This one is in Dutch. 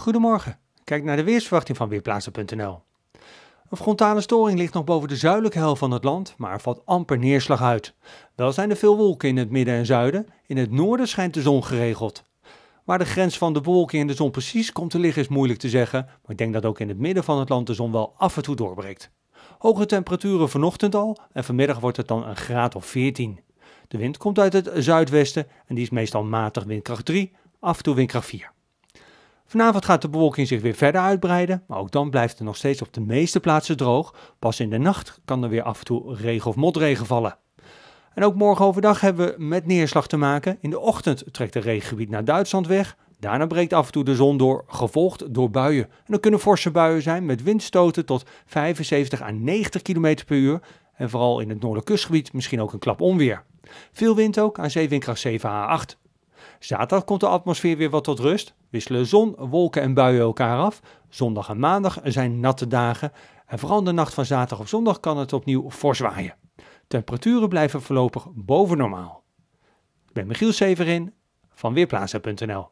Goedemorgen, kijk naar de weersverwachting van Weerplaatsen.nl. Een frontale storing ligt nog boven de zuidelijke helft van het land, maar er valt amper neerslag uit. Wel zijn er veel wolken in het midden en zuiden, in het noorden schijnt de zon geregeld. Waar de grens van de bewolking en de zon precies komt te liggen is moeilijk te zeggen, maar ik denk dat ook in het midden van het land de zon wel af en toe doorbreekt. Hoge temperaturen vanochtend al en vanmiddag wordt het dan een graad of 14. De wind komt uit het zuidwesten en die is meestal matig windkracht 3, af en toe windkracht 4. Vanavond gaat de bewolking zich weer verder uitbreiden, maar ook dan blijft het nog steeds op de meeste plaatsen droog. Pas in de nacht kan er weer af en toe regen of motregen vallen. En ook morgen overdag hebben we met neerslag te maken. In de ochtend trekt het regengebied naar Duitsland weg. Daarna breekt af en toe de zon door, gevolgd door buien. En dat kunnen forse buien zijn met windstoten tot 75 à 90 km per uur. En vooral in het noordelijke kustgebied misschien ook een klap onweer. Veel wind ook aan zeewindkracht 7 à 8. Zaterdag komt de atmosfeer weer wat tot rust. Wisselen zon, wolken en buien elkaar af. Zondag en maandag zijn natte dagen. En vooral de nacht van zaterdag of zondag kan het opnieuw voorzwaaien. Temperaturen blijven voorlopig boven normaal. Ik ben Michiel Severin van Weerplaza.nl